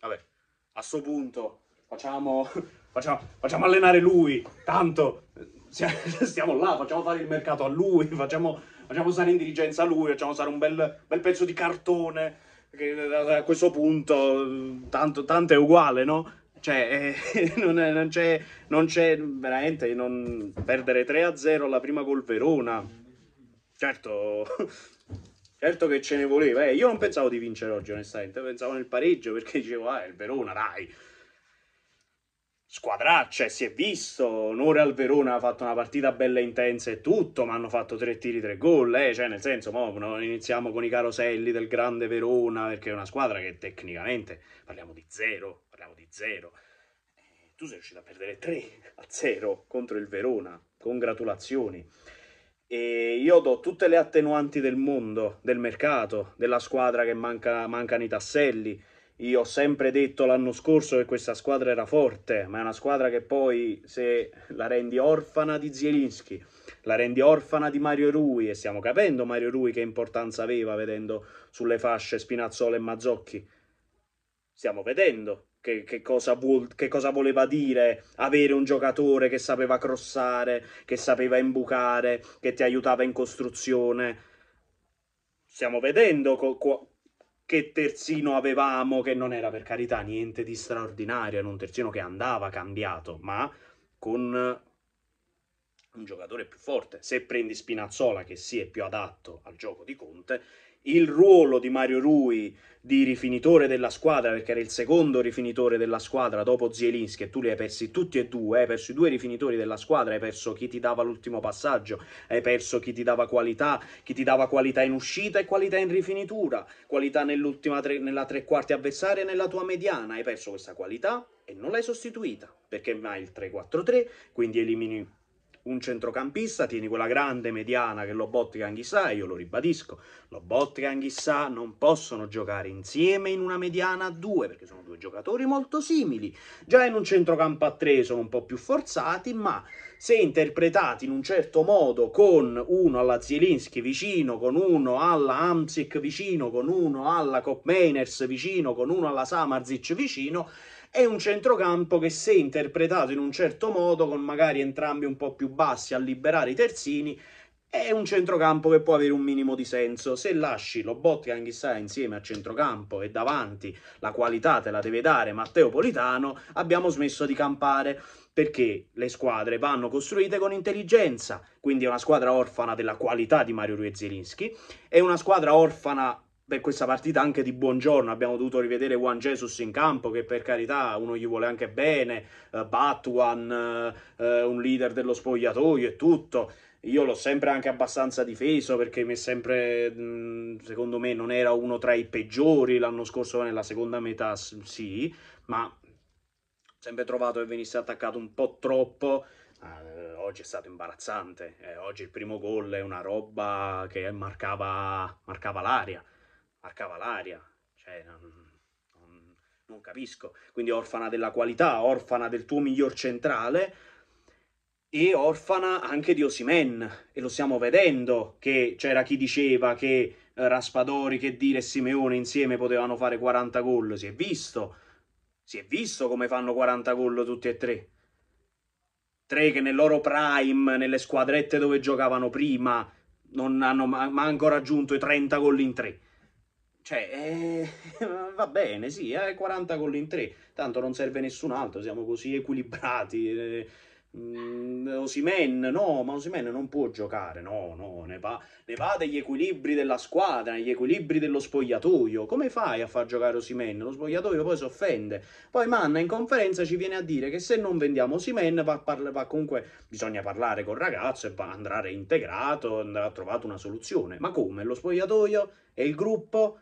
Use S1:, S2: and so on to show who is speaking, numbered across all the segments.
S1: Vabbè, a sto punto facciamo, facciamo, facciamo allenare lui, tanto stiamo là, facciamo fare il mercato a lui, facciamo, facciamo stare in dirigenza a lui, facciamo usare un bel, bel pezzo di cartone, che a questo punto tanto, tanto è uguale, no? Cioè, eh, non, è, non, c'è, non c'è veramente non perdere 3-0 alla prima col Verona. Certo, Certo che ce ne voleva, eh. Io non pensavo di vincere oggi, onestamente. Pensavo nel pareggio perché dicevo, ah, il Verona, dai. Squadraccia, cioè, si è visto. Onore al Verona, ha fatto una partita bella intensa e tutto, ma hanno fatto tre tiri, tre gol, eh. Cioè, nel senso, mo, no, iniziamo con i caroselli del grande Verona, perché è una squadra che tecnicamente, parliamo di zero, parliamo di zero. Eh, tu sei riuscito a perdere 3 a 0 contro il Verona. Congratulazioni. E io do tutte le attenuanti del mondo, del mercato, della squadra che manca, mancano i tasselli. Io ho sempre detto l'anno scorso che questa squadra era forte, ma è una squadra che poi se la rendi orfana di Zielinski, la rendi orfana di Mario Rui, e stiamo capendo Mario Rui che importanza aveva vedendo sulle fasce Spinazzola e Mazzocchi. Stiamo vedendo, che, che, cosa vuol, che, cosa voleva dire avere un giocatore che sapeva crossare, che sapeva imbucare, che ti aiutava in costruzione. Stiamo vedendo co- co- che terzino avevamo, che non era per carità niente di straordinario, era un terzino che andava cambiato, ma con un giocatore più forte. Se prendi Spinazzola, che sì è più adatto al gioco di Conte, il ruolo di Mario Rui di rifinitore della squadra, perché era il secondo rifinitore della squadra dopo Zielinski e tu li hai persi tutti e due, hai perso i due rifinitori della squadra, hai perso chi ti dava l'ultimo passaggio, hai perso chi ti dava qualità, chi ti dava qualità in uscita e qualità in rifinitura, qualità nell'ultima tre, nella tre quarti avversaria e nella tua mediana, hai perso questa qualità e non l'hai sostituita, perché mai il 3-4-3, quindi elimini un centrocampista, tieni quella grande mediana che Lobotka e Anghissà, io lo ribadisco, Lobotka e Anghissà non possono giocare insieme in una mediana a due, perché sono due giocatori molto simili, già in un centrocampo a tre sono un po' più forzati, ma se interpretati in un certo modo con uno alla Zielinski vicino, con uno alla Amsic vicino, con uno alla Kopmeners vicino, con uno alla Samarzic vicino, è un centrocampo che se interpretato in un certo modo, con magari entrambi un po' più bassi a liberare i terzini, è un centrocampo che può avere un minimo di senso. Se lasci Lobotka anche sa insieme a centrocampo e davanti la qualità te la deve dare Matteo Politano, abbiamo smesso di campare perché le squadre vanno costruite con intelligenza. Quindi è una squadra orfana della qualità di Mario Ruiz Zielinski, è una squadra orfana per questa partita anche di buongiorno. Abbiamo dovuto rivedere Juan Jesus in campo, che per carità uno gli vuole anche bene, uh, eh, Batwan, uh, eh, uh, un leader dello spogliatoio e tutto. Io l'ho sempre anche abbastanza difeso perché mi è sempre, mh, secondo me, non era uno tra i peggiori l'anno scorso nella seconda metà, sì, ma sempre trovato che venisse attaccato un po' troppo. Uh, oggi è stato imbarazzante. Eh, oggi il primo gol è una roba che marcava, marcava l'aria a cavalaria, cioè non, non, non capisco. Quindi orfana della qualità, orfana del tuo miglior centrale e orfana anche di Osimen. E lo stiamo vedendo che c'era chi diceva che Raspadori, che dire, e Simeone insieme potevano fare 40 gol. Si è visto, si è visto come fanno 40 gol tutti e tre. Tre che nel loro prime, nelle squadrette dove giocavano prima, non hanno manco raggiunto i 30 gol in tre. Cioè, eh, va bene, sì, è 40 gol in 3, tanto non serve nessun altro, siamo così equilibrati. Eh, mm, Osimen, no, ma Osimen non può giocare, no, no, ne va, ne va degli equilibri della squadra, negli equilibri dello spogliatoio. Come fai a far giocare Osimen? Lo spogliatoio poi si offende. Poi Manna in conferenza ci viene a dire che se non vendiamo Osimen va, parla, va comunque, bisogna parlare col ragazzo e va, andrà reintegrato, andrà trovato una soluzione. Ma come? Lo spogliatoio? E il gruppo?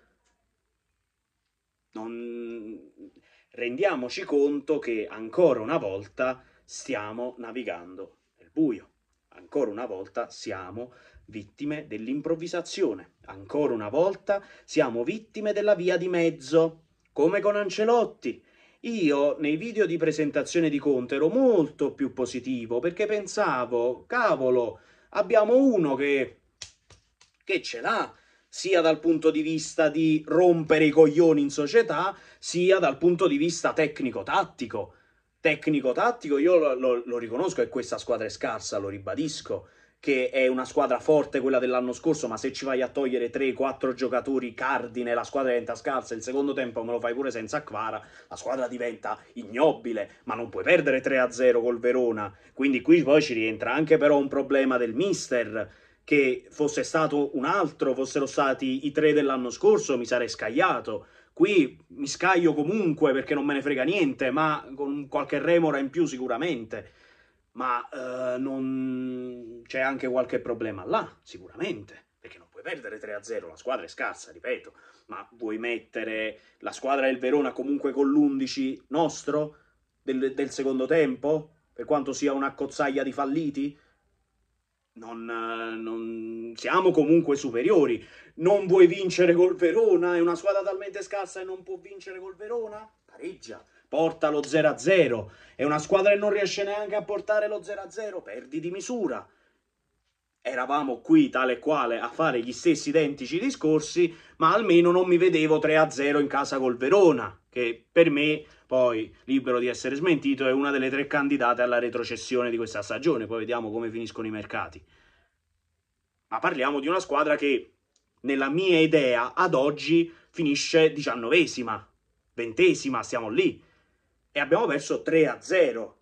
S1: Non... Rendiamoci conto che ancora una volta stiamo navigando nel buio, ancora una volta siamo vittime dell'improvvisazione, ancora una volta siamo vittime della via di mezzo, come con Ancelotti. Io nei video di presentazione di Conte ero molto più positivo perché pensavo, cavolo, abbiamo uno che, che ce l'ha, sia dal punto di vista di rompere i coglioni in società, sia dal punto di vista tecnico-tattico. Tecnico-tattico, io lo, lo, lo riconosco che questa squadra è scarsa, lo ribadisco, che è una squadra forte quella dell'anno scorso, ma se ci vai a togliere 3-4 giocatori cardine, la squadra diventa scarsa, il secondo tempo me lo fai pure senza Quara, la squadra diventa ignobile, ma non puoi perdere 3-0 col Verona. Quindi qui poi ci rientra anche però un problema del mister, che fosse stato un altro, fossero stati i tre dell'anno scorso, mi sarei scagliato. Qui mi scaglio comunque perché non me ne frega niente, ma con qualche remora in più sicuramente. Ma eh, non... c'è anche qualche problema là, sicuramente perché non puoi perdere 3-0, la squadra è scarsa, ripeto, ma vuoi mettere la squadra del Verona comunque con l'11 nostro del, del, secondo tempo, per quanto sia una cozzaglia di falliti? non, non, siamo comunque superiori. Non vuoi vincere col Verona? È una squadra talmente scarsa e non può vincere col Verona? Pareggia, porta lo 0-0. È una squadra che non riesce neanche a portare lo 0-0, perdi di misura. Eravamo qui tale e quale a fare gli stessi identici discorsi, ma almeno non mi vedevo 3-0 in casa col Verona, che per me poi libero di essere smentito, è una delle tre candidate alla retrocessione di questa stagione, poi vediamo come finiscono i mercati. Ma parliamo di una squadra che, nella mia idea, ad oggi finisce diciannovesima, ventesima, siamo lì, e abbiamo perso 3-0.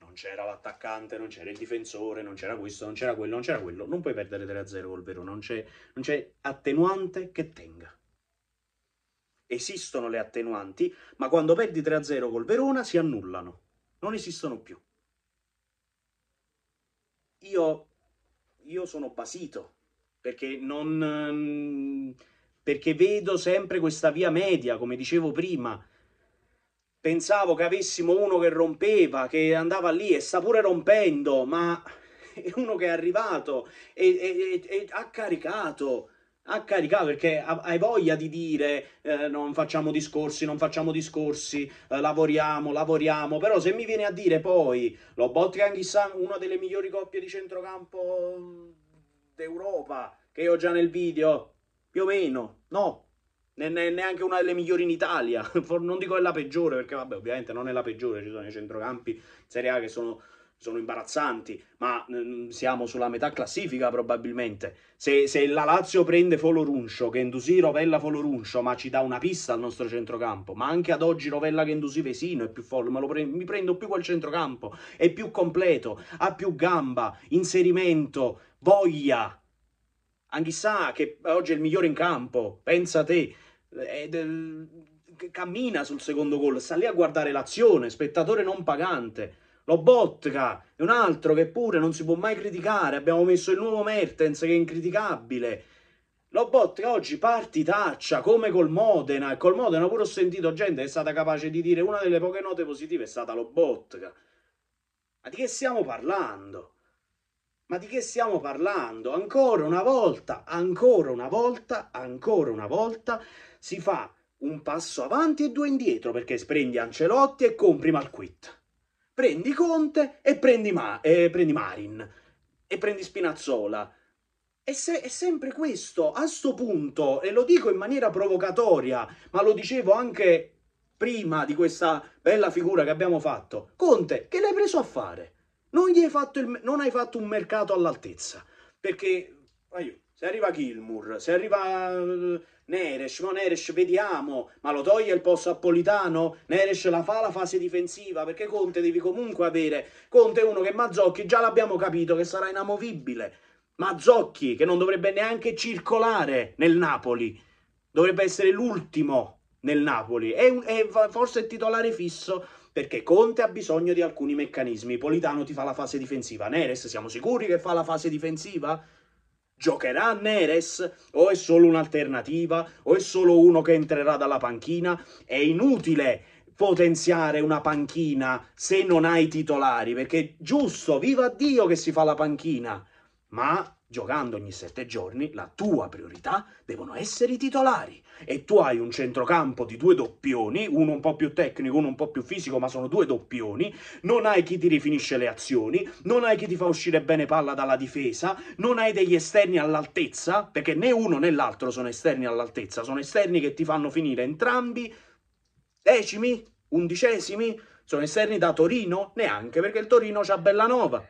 S1: Non c'era l'attaccante, non c'era il difensore, non c'era questo, non c'era quello, non c'era quello. Non puoi perdere 3-0 col Verona, non c'è attenuante che tenga esistono le attenuanti, ma quando perdi 3-0 col Verona si annullano, non esistono più. Io, io sono basito perché, non, perché vedo sempre questa via media, come dicevo prima. Pensavo che avessimo uno che rompeva, che andava lì e sta pure rompendo, ma è uno che è arrivato e, e, e, e ha caricato ha caricato perché hai voglia di dire eh, non facciamo discorsi, non facciamo discorsi, eh, lavoriamo, lavoriamo, però se mi viene a dire poi Lobotka chissà una delle migliori coppie di centrocampo d'Europa che ho già nel video, più o meno, no, ne, ne, neanche una delle migliori in Italia, non dico è la peggiore perché vabbè ovviamente non è la peggiore, ci sono i centrocampi in Serie A che sono sono imbarazzanti, ma mm, mm, siamo sulla metà classifica probabilmente. Se, se la Lazio prende Foloruncio, che Indusi rovella Foloruncio, ma ci dà una pista al nostro centrocampo, ma anche ad oggi rovella che Indusi Vesino è più folle, pre mi prendo più quel centrocampo, è più completo, ha più gamba, inserimento, voglia. sa che oggi è il migliore in campo, pensa te. È eh, del... Eh, cammina sul secondo gol, sta lì a guardare l'azione, spettatore non pagante Lobotka è un altro che pure non si può mai criticare. Abbiamo messo il nuovo Mertens che è incriticabile. Lobotka oggi partitaccia come col Modena. E col Modena pure ho sentito gente che è stata capace di dire una delle poche note positive è stata Lobotka. Ma di che stiamo parlando? Ma di che stiamo parlando? Ancora una volta, ancora una volta, ancora una volta si fa un passo avanti e due indietro perché sprendi Ancelotti e compri Malquit. Prendi Conte e prendi, Ma- e prendi Marin e prendi Spinazzola. E se, è sempre questo, a sto punto, e lo dico in maniera provocatoria, ma lo dicevo anche prima di questa bella figura che abbiamo fatto, Conte, che l'hai preso a fare? Non, hai fatto, il, non hai fatto un mercato all'altezza, perché aiuto, se arriva Kilmour, se arriva eh, Neres, no Neres vediamo, ma lo toglie il posto a Politano, Neres la fa la fase difensiva, perché Conte devi comunque avere, Conte è uno che Mazzocchi già l'abbiamo capito che sarà inamovibile, Mazzocchi che non dovrebbe neanche circolare nel Napoli, dovrebbe essere l'ultimo nel Napoli, è, è forse il titolare fisso perché Conte ha bisogno di alcuni meccanismi, Politano ti fa la fase difensiva, Neres siamo sicuri che fa la fase difensiva? Giocherà Neres? O è solo un'alternativa? O è solo uno che entrerà dalla panchina? È inutile potenziare una panchina se non hai titolari, perché giusto, viva Dio che si fa la panchina, ma giocando ogni sette giorni, la tua priorità devono essere i titolari. E tu hai un centrocampo di due doppioni, uno un po' più tecnico, uno un po' più fisico, ma sono due doppioni. Non hai chi ti rifinisce le azioni, non hai chi ti fa uscire bene palla dalla difesa, non hai degli esterni all'altezza, perché né uno né l'altro sono esterni all'altezza, sono esterni che ti fanno finire entrambi decimi, undicesimi, sono esterni da Torino? Neanche, perché il Torino c'ha Bellanova.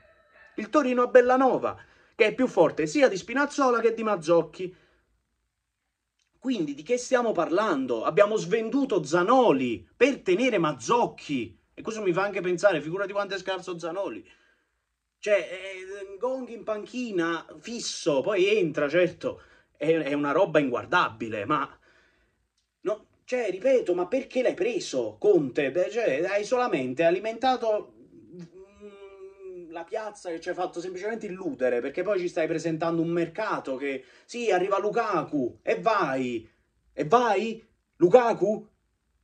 S1: Il Torino ha Bellanova che è più forte sia di Spinazzola che di Mazzocchi. Quindi di che stiamo parlando? Abbiamo svenduto Zanoli per tenere Mazzocchi. E questo mi fa anche pensare, figurati quanto è scarso Zanoli. Cioè, eh, eh Gong in panchina, fisso, poi entra, certo, è, è una roba inguardabile, ma... No, cioè, ripeto, ma perché l'hai preso, Conte? Beh, cioè, hai solamente alimentato la piazza che ci hai fatto semplicemente illudere, perché poi ci stai presentando un mercato che, sì, arriva Lukaku, e vai, e vai, Lukaku,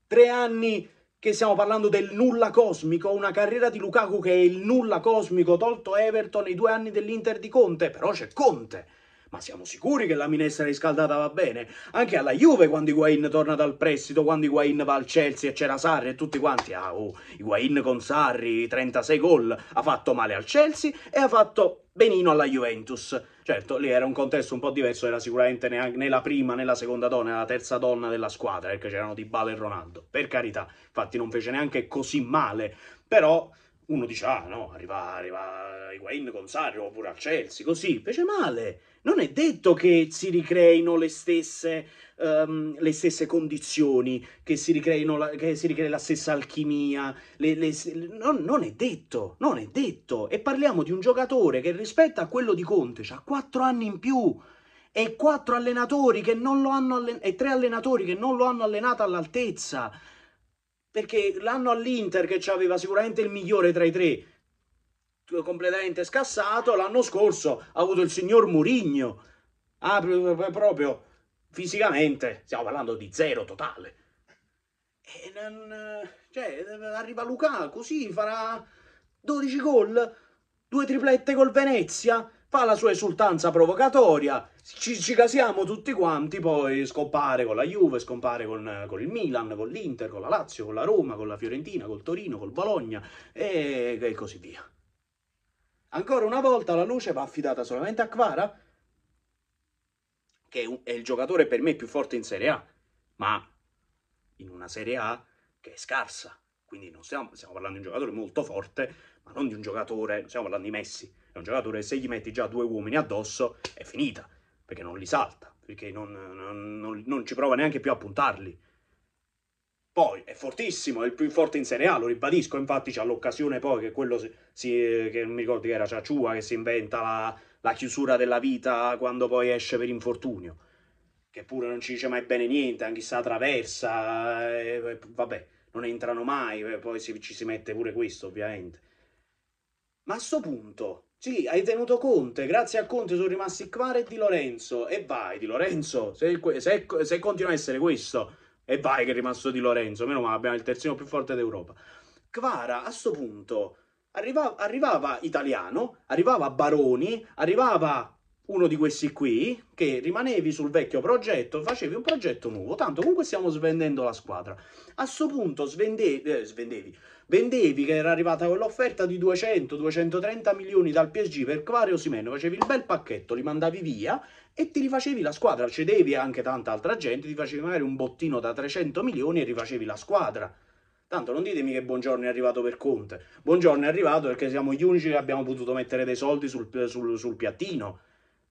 S1: tre anni che stiamo parlando del nulla cosmico, una carriera di Lukaku che è il nulla cosmico, tolto Everton, i due anni dell'Inter di Conte, però c'è Conte, ma siamo sicuri che la minestra riscaldata va bene? Anche alla Juve quando Higuain torna dal prestito, quando Higuain va al Chelsea e c'era Sarri e tutti quanti. Ah, oh, Higuain con Sarri, 36 gol, ha fatto male al Chelsea e ha fatto benino alla Juventus. Certo, lì era un contesto un po' diverso, era sicuramente neanche né la prima né la seconda donna, né la terza donna della squadra, perché ecco, c'erano Di Bale e Ronaldo, per carità. Infatti non fece neanche così male, però uno dice, ah no, arriva, arriva Higuain con Sarri oppure al Chelsea, così, fece male non è detto che si ricreino le stesse, um, le stesse condizioni, che si, ricreino la, che si ricrei la stessa alchimia, le, le, non, non, è detto, non è detto. E parliamo di un giocatore che rispetto a quello di Conte ha 4 anni in più e 4 allenatori che non lo hanno allen- e 3 allenatori che non lo hanno allenato all'altezza. Perché l'anno all'Inter che aveva sicuramente il migliore tra i tre, completamente scassato. L'anno scorso ha avuto il signor Murigno, ah, proprio fisicamente, stiamo parlando di zero totale. E non, cioè, arriva Luca, così farà 12 gol, due triplette col Venezia, fa la sua esultanza provocatoria, ci, ci casiamo tutti quanti, poi scompare con la Juve, scompare con, con il Milan, con l'Inter, con la Lazio, con la Roma, con la Fiorentina, col Torino, col Bologna e, e così via. Ancora una volta la luce va affidata solamente a Kvara, che è il giocatore per me più forte in Serie A, ma in una Serie A che è scarsa. Quindi non stiamo, stiamo parlando di un giocatore molto forte, ma non di un giocatore, non stiamo parlando di Messi, è un giocatore che se gli metti già due uomini addosso è finita, perché non li salta, perché non, non, non, non ci prova neanche più a puntarli. Poi è fortissimo, è il più forte in Serie A, lo ribadisco, infatti c'ha l'occasione poi che quello, si, si, eh, che non mi ricordo che era Ciacciua, che si inventa la, la chiusura della vita quando poi esce per infortunio, che pure non ci dice mai bene niente, anche se attraversa, eh, eh, vabbè, non entrano mai, eh, poi si, ci si mette pure questo ovviamente. Ma a sto punto, sì, hai tenuto Conte, grazie a Conte sono rimasti Kvara e Di Lorenzo, e vai Di Lorenzo, se, se, se continua a essere questo e vai che è rimasto di Lorenzo, meno male, abbiamo il terzino più forte d'Europa. Kvara, a questo punto, arriva, arrivava Italiano, arrivava Baroni, arrivava uno di questi qui, che rimanevi sul vecchio progetto, facevi un progetto nuovo, tanto comunque stiamo svendendo la squadra. A questo punto svende, eh, svendevi, vendevi che era arrivata quell'offerta di 200-230 milioni dal PSG per Quario Simeno, facevi il bel pacchetto, li mandavi via e ti rifacevi la squadra, cedevi anche tanta altra gente, ti facevi magari un bottino da 300 milioni e rifacevi la squadra. Tanto non ditemi che Buongiorno è arrivato per Conte. Buongiorno è arrivato perché siamo gli unici che abbiamo potuto mettere dei soldi sul, sul, sul piattino,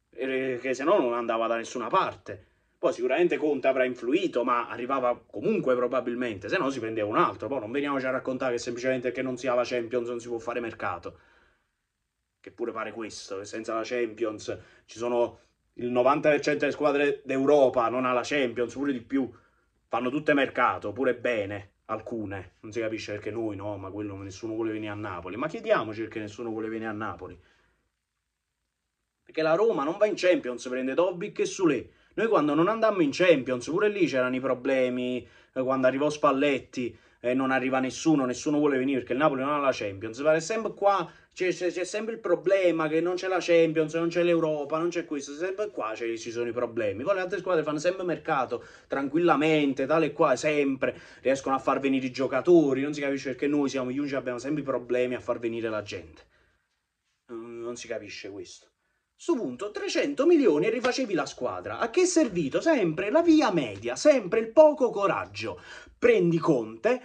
S1: perché se no non andava da nessuna parte. Poi sicuramente Conte avrà influito, ma arrivava comunque probabilmente, se no si prendeva un altro. Poi non veniamoci a raccontare che semplicemente perché non si ha la Champions non si può fare mercato. Che pure pare questo, che senza la Champions ci sono il 90% delle squadre d'Europa non ha la Champions, pure di più. Fanno tutte mercato, pure bene, alcune. Non si capisce perché noi no, ma quello nessuno vuole venire a Napoli. Ma chiediamoci perché nessuno vuole venire a Napoli. Perché la Roma non va in Champions, prende Dobby e Sule noi quando non andammo in Champions, pure lì c'erano i problemi, eh, quando arrivò Spalletti e eh, non arriva nessuno, nessuno vuole venire perché il Napoli non ha la Champions. Per sempre qua c'è, c'è, c'è, sempre il problema che non c'è la Champions, non c'è l'Europa, non c'è questo, sempre qua ci sono i problemi. Poi le altre squadre fanno sempre mercato tranquillamente, tale e qua, sempre, riescono a far venire i giocatori, non si capisce perché noi siamo gli unici abbiamo sempre i problemi a far venire la gente. Non si capisce questo. Su punto 300 milioni e rifacevi la squadra. A che è servito? Sempre la via media, sempre il poco coraggio. Prendi Conte,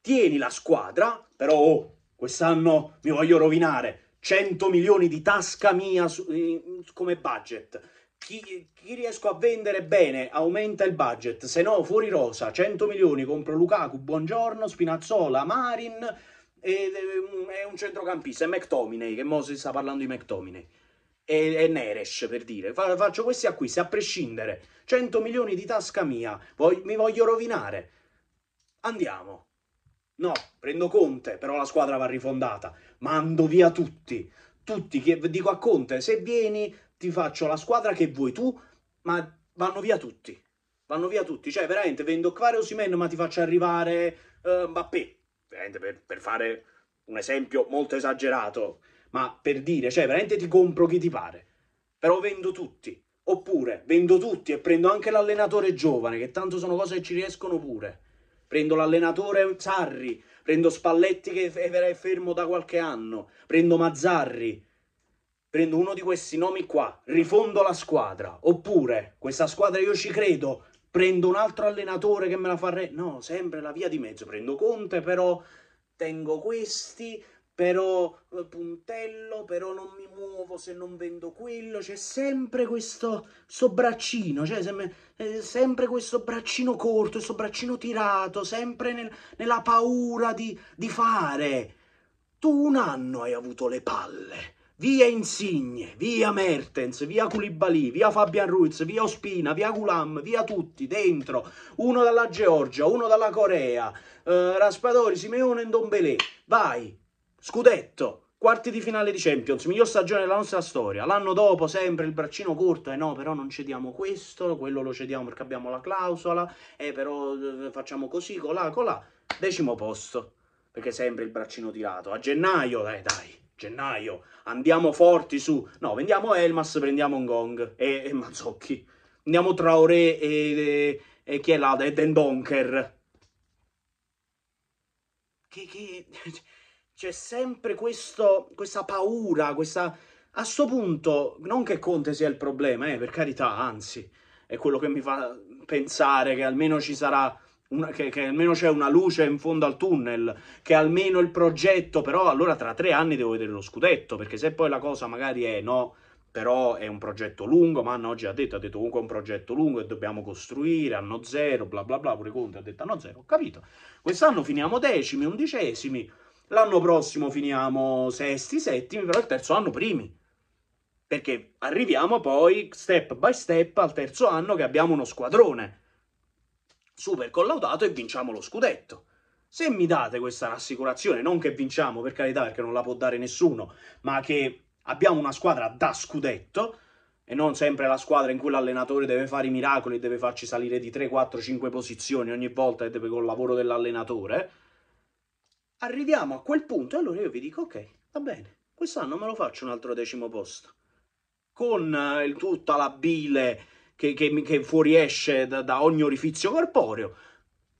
S1: tieni la squadra, però oh, quest'anno mi voglio rovinare. 100 milioni di tasca mia su, eh, come budget. Chi, chi, riesco a vendere bene aumenta il budget, se no fuori rosa, 100 milioni, compro Lukaku, buongiorno, Spinazzola, Marin, eh, è un centrocampista, e McTominay, che mo si sta parlando di McTominay e, e Neresh per dire, faccio questi acquisti a prescindere, 100 milioni di tasca mia, Vog- mi voglio rovinare, andiamo. No, prendo Conte, però la squadra va rifondata, mando via tutti, tutti, che, dico a Conte, se vieni ti faccio la squadra che vuoi tu, ma vanno via tutti, vanno via tutti, cioè veramente vendo Quare Osimen ma ti faccio arrivare uh, Mbappé, per, per fare un esempio molto esagerato, ma per dire, cioè veramente ti compro chi ti pare, però vendo tutti, oppure vendo tutti e prendo anche l'allenatore giovane, che tanto sono cose che ci riescono pure, prendo l'allenatore Sarri, prendo Spalletti che è fermo da qualche anno, prendo Mazzarri, prendo uno di questi nomi qua, rifondo la squadra, oppure questa squadra io ci credo, prendo un altro allenatore che me la farei... No, sempre la via di mezzo, prendo Conte però, tengo questi, però eh, puntello, però non mi muovo se non vendo quello, c'è sempre questo, questo braccino, cioè sempre, eh, sempre questo braccino corto, questo braccino tirato, sempre nel, nella paura di, di fare. Tu un anno hai avuto le palle, via Insigne, via Mertens, via Koulibaly, via Fabian Ruiz, via Ospina, via Gulam, via tutti, dentro, uno dalla Georgia, uno dalla Corea, eh, Raspadori, Simeone e Ndombele, vai, Scudetto, quarti di finale di Champions, miglior stagione della nostra storia. L'anno dopo sempre il braccino corto, eh no, però non cediamo questo, quello lo cediamo perché abbiamo la clausola, eh però eh, facciamo così, colà, colà. Decimo posto, perché sempre il braccino tirato. A gennaio, dai, dai, gennaio, andiamo forti su. No, vendiamo Elmas, prendiamo Ngong e, e Mazzocchi. Andiamo Traoré e, e, e chi è là? E Donker. Che, che c'è sempre questo, questa paura, questa... A sto punto, non che Conte sia il problema, eh, per carità, anzi, è quello che mi fa pensare che almeno ci sarà... Una, che, che, almeno c'è una luce in fondo al tunnel, che almeno il progetto, però allora tra tre anni devo vedere lo scudetto, perché se poi la cosa magari è no, però è un progetto lungo, ma hanno oggi ha detto, ha detto comunque è un progetto lungo e dobbiamo costruire, anno zero, bla bla bla, pure Conte ha detto anno zero, ho capito. Quest'anno finiamo decimi, undicesimi, L'anno prossimo finiamo sesti, settimi, però il terzo anno primi. Perché arriviamo poi step by step al terzo anno che abbiamo uno squadrone super collaudato e vinciamo lo scudetto. Se mi date questa rassicurazione, non che vinciamo per carità perché non la può dare nessuno, ma che abbiamo una squadra da scudetto e non sempre la squadra in cui l'allenatore deve fare i miracoli e deve farci salire di 3, 4, 5 posizioni ogni volta e deve col lavoro dell'allenatore, arriviamo a quel punto e allora io vi dico ok, va bene, quest'anno me lo faccio un altro decimo posto. Con eh, tutta la bile che, che, che fuoriesce da, da ogni orifizio corporeo,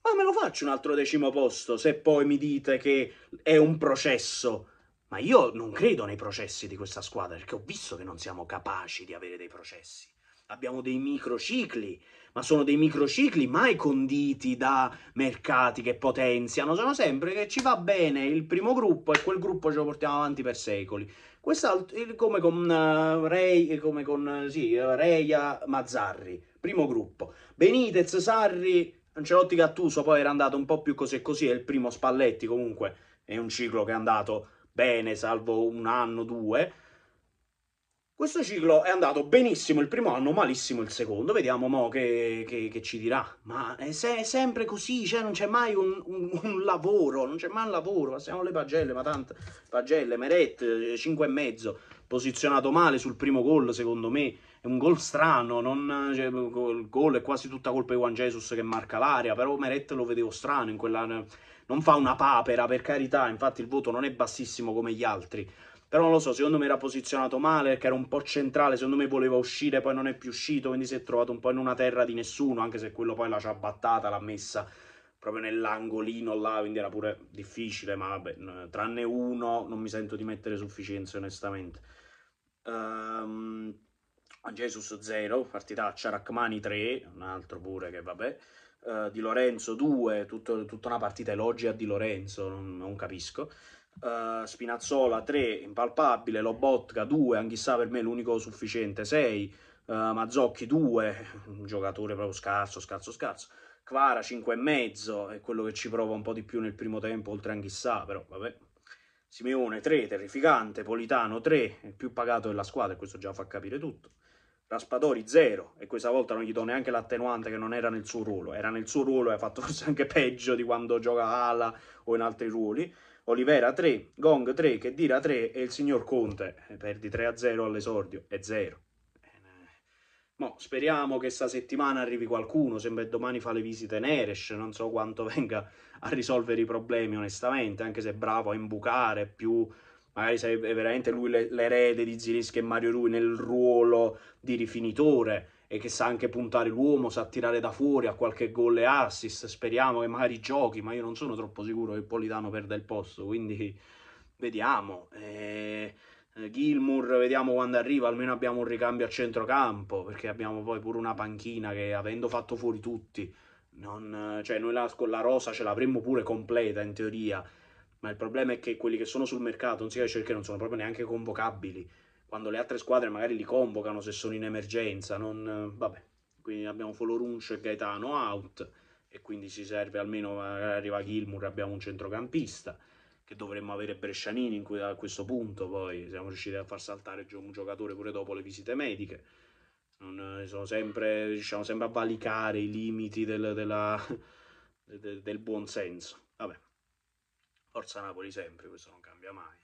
S1: ma me lo faccio un altro decimo posto se poi mi dite che è un processo. Ma io non credo nei processi di questa squadra, perché ho visto che non siamo capaci di avere dei processi. Abbiamo dei microcicli, ma sono dei microcicli mai conditi da mercati che potenziano, sono sempre che ci va bene il primo gruppo e quel gruppo ce lo portiamo avanti per secoli. Quest'altro, come con uh, eh, Rey, eh, come con, eh, sì, Reia Mazzarri, primo gruppo. Benitez, Sarri, Ancelotti Gattuso, poi era andato un po' più così e così, è il primo Spalletti comunque, è un ciclo che è andato bene, salvo un anno, due, questo ciclo è andato benissimo il primo anno, malissimo il secondo. Vediamo mo che, che, che ci dirà. Ma è, eh, se, è sempre così, cioè non c'è mai un, un, un, lavoro, non c'è mai un lavoro. Passiamo le pagelle, ma tante pagelle, Meret, 5 eh, e mezzo, posizionato male sul primo gol, secondo me. È un gol strano, non, cioè, il gol è quasi tutta colpa di Juan Jesus che marca l'area, però Meret lo vedevo strano in quella... Non fa una papera, per carità, infatti il voto non è bassissimo come gli altri però non lo so, secondo me era posizionato male perché era un po' centrale, secondo me voleva uscire, poi non è più uscito, quindi si è trovato un po' in una terra di nessuno, anche se quello poi la ciabattata l'ha messa proprio nell'angolino là, quindi era pure difficile, ma vabbè, tranne uno non mi sento di mettere sufficienze onestamente. Um, Jesus 0, partitaccia, Rachmani 3, un altro pure che vabbè. Uh, di Lorenzo 2, tutta una partita elogia di Lorenzo, non, non capisco. Uh, Spinazzola 3 impalpabile, Lobotka 2, anch'issa per me l'unico sufficiente 6, uh, eh, Mazzocchi 2, un giocatore proprio scarso, scarso, scarso. Quara 5,5 è quello che ci prova un po' di più nel primo tempo, oltre anch'issa, però vabbè. Simeone 3, terrificante, Politano 3, il più pagato della squadra, e questo già fa capire tutto. Raspadori 0, e questa volta non gli do neanche l'attenuante che non era nel suo ruolo, era nel suo ruolo e ha fatto forse anche peggio di quando gioca ala o in altri ruoli. Olivera 3, Gong 3, che Chedira 3 e il signor Conte. Perdi 3-0 all'esordio, è 0. No, speriamo che sta settimana arrivi qualcuno, sembra che domani fa le visite Neresh, non so quanto venga a risolvere i problemi onestamente, anche se è bravo a imbucare, più magari se è veramente lui l'erede di Zilischi e Mario Rui nel ruolo di rifinitore, e che sa anche puntare l'uomo, sa tirare da fuori a qualche gol e assist, speriamo che magari giochi, ma io non sono troppo sicuro che Politano perda il posto, quindi vediamo. E... Eh, Gilmour, vediamo quando arriva, almeno abbiamo un ricambio a centrocampo, perché abbiamo poi pure una panchina che avendo fatto fuori tutti, non... cioè noi la, la rosa ce l'avremmo pure completa in teoria, ma il problema è che quelli che sono sul mercato, non si capisce perché non sono proprio neanche convocabili quando le altre squadre magari li convocano se sono in emergenza, non, vabbè, quindi abbiamo Foloruncio e Gaetano out e quindi ci serve almeno arriva Gilmour, abbiamo un centrocampista che dovremmo avere Brescianini in cui, a questo punto poi siamo riusciti a far saltare un giocatore pure dopo le visite mediche non, eh, sempre, riusciamo sempre a valicare i limiti del, della, del, del buon senso vabbè Forza Napoli sempre, questo non cambia mai